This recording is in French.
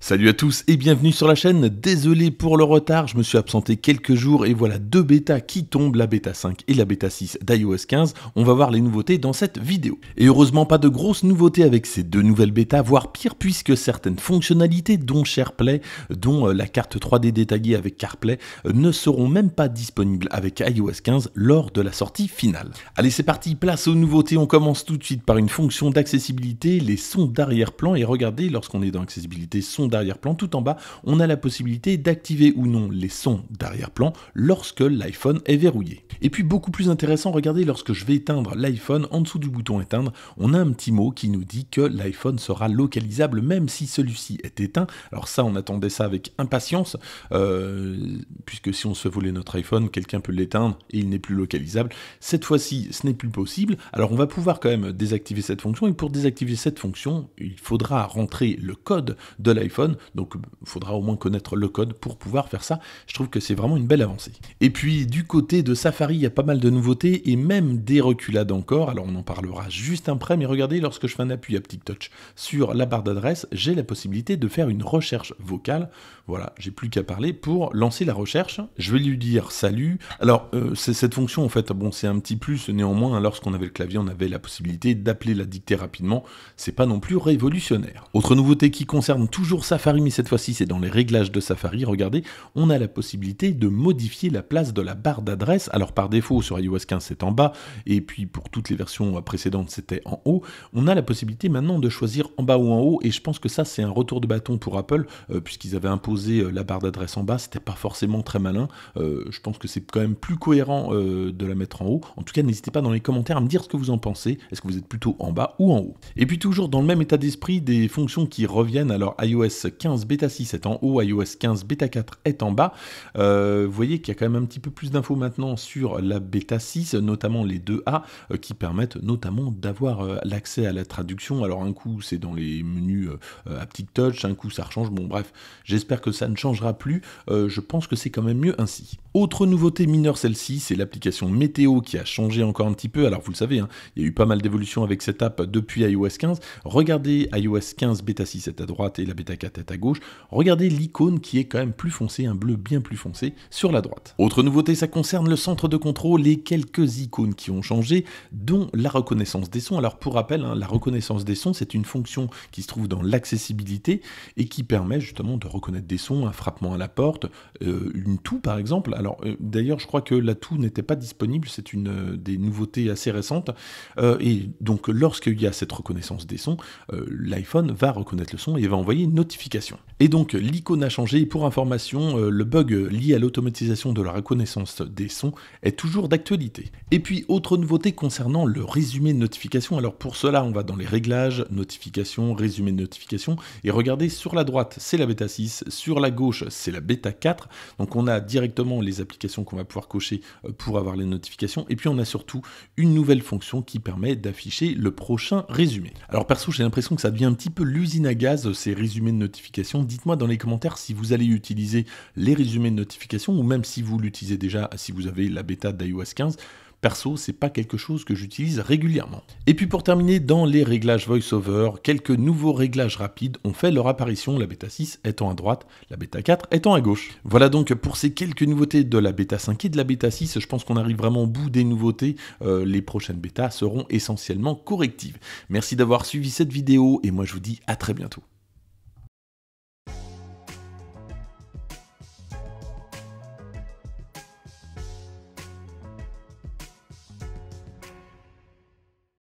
Salut à tous et bienvenue sur la chaîne. Désolé pour le retard, je me suis absenté quelques jours et voilà deux bêtas qui tombent, la bêta 5 et la bêta 6 d'iOS 15. On va voir les nouveautés dans cette vidéo. Et heureusement pas de grosses nouveautés avec ces deux nouvelles bêtas, voire pire puisque certaines fonctionnalités dont SharePlay, dont euh, la carte 3D détaillée avec CarPlay, euh, ne seront même pas disponibles avec iOS 15 lors de la sortie finale. Allez c'est parti, place aux nouveautés. On commence tout de suite par une fonction d'accessibilité, les sons d'arrière-plan et regardez lorsqu'on est dans accessibilité son d'arrière-plan tout en bas, on a la possibilité d'activer ou non les sons d'arrière-plan lorsque l'iPhone est verrouillé. Et puis beaucoup plus intéressant, regardez, lorsque je vais éteindre l'iPhone, en dessous du bouton éteindre, on a un petit mot qui nous dit que l'iPhone sera localisable même si celui-ci est éteint. Alors ça, on attendait ça avec impatience, euh, puisque si on se volait notre iPhone, quelqu'un peut l'éteindre et il n'est plus localisable. Cette fois-ci, ce n'est plus possible. Alors on va pouvoir quand même désactiver cette fonction, et pour désactiver cette fonction, il faudra rentrer le code de l'iPhone donc il faudra au moins connaître le code pour pouvoir faire ça. Je trouve que c'est vraiment une belle avancée. Et puis du côté de Safari, il y a pas mal de nouveautés et même des reculades encore. Alors on en parlera juste après, mais regardez, lorsque je fais un appui à petit touch sur la barre d'adresse, j'ai la possibilité de faire une recherche vocale. Voilà, j'ai plus qu'à parler pour lancer la recherche. Je vais lui dire salut. Alors euh, c'est cette fonction en fait, bon c'est un petit plus néanmoins. Hein, lorsqu'on avait le clavier, on avait la possibilité d'appeler la dictée rapidement. C'est pas non plus révolutionnaire. Autre nouveauté qui concerne toujours Safari, mais cette fois-ci c'est dans les réglages de Safari, regardez, on a la possibilité de modifier la place de la barre d'adresse. Alors par défaut sur iOS 15 c'est en bas, et puis pour toutes les versions précédentes c'était en haut. On a la possibilité maintenant de choisir en bas ou en haut, et je pense que ça c'est un retour de bâton pour Apple, euh, puisqu'ils avaient imposé euh, la barre d'adresse en bas, c'était pas forcément très malin. Euh, je pense que c'est quand même plus cohérent de la mettre en haut. En tout cas, n'hésitez pas dans les commentaires à me dire ce que vous en pensez. Est-ce que vous êtes plutôt en bas ou en haut Et puis toujours dans le même état d'esprit, des fonctions qui reviennent. Alors iOS 15 bêta 6 est en haut, iOS 15 bêta 4 est en bas. Euh, vous voyez qu'il y a quand même un petit peu plus d'infos maintenant sur la bêta 6, notamment les 2A, euh, qui permettent notamment d'avoir euh, l'accès à la traduction. Alors un coup c'est dans les menus à petit touch, un coup ça rechange, bon bref, j'espère que ça ne changera plus, je pense que c'est quand même mieux ainsi. Autre nouveauté mineure celle-ci, c'est l'application météo qui a changé encore un petit peu. Alors vous le savez, hein, il y a eu pas mal d'évolutions avec cette app depuis iOS 15. Regardez iOS 15 bêta 6 est à droite et la bêta 4 tête à gauche, regardez l'icône qui est quand même plus foncée, un bleu bien plus foncé, sur la droite. Autre nouveauté, ça concerne le centre de contrôle et quelques icônes qui ont changé, dont la reconnaissance des sons. Alors pour rappel, hein, la reconnaissance des sons, c'est une fonction qui se trouve dans l'accessibilité et qui permet justement de reconnaître des sons, un frappement à la porte, euh, une toux par exemple. Alors euh, d'ailleurs, je crois que la toux n'était pas disponible, c'est une euh, des nouveautés assez récentes. et donc lorsqu'il y a cette reconnaissance des sons, l'iPhone va reconnaître le son et va envoyer une notification et donc l'icône a changé, et pour information, euh, le bug lié à l'automatisation de la reconnaissance des sons est toujours d'actualité. Et puis autre nouveauté concernant le résumé de notification, alors pour cela on va dans les réglages, notifications, résumé de notification, et regardez sur la droite c'est la bêta 6, sur la gauche c'est la bêta 4, donc on a directement les applications qu'on va pouvoir cocher euh, pour avoir les notifications, et puis on a surtout une nouvelle fonction qui permet d'afficher le prochain résumé. Alors perso j'ai l'impression que ça devient un petit peu l'usine à gaz ces résumés de Notifications. notification. Dites-moi dans les commentaires si vous allez utiliser les résumés de notification ou même si vous l'utilisez déjà, si vous avez la bêta d'iOS 15. Perso, c'est pas quelque chose que j'utilise régulièrement. Et puis pour terminer, dans les réglages VoiceOver, quelques nouveaux réglages rapides ont fait leur apparition, la bêta 6 étant à droite, la bêta 4 étant à gauche. Voilà donc pour ces quelques nouveautés de la bêta 5 et de la bêta 6, je pense qu'on arrive vraiment au bout des nouveautés, euh, les prochaines bêta seront essentiellement correctives. Merci d'avoir suivi cette vidéo et moi je vous dis à très bientôt.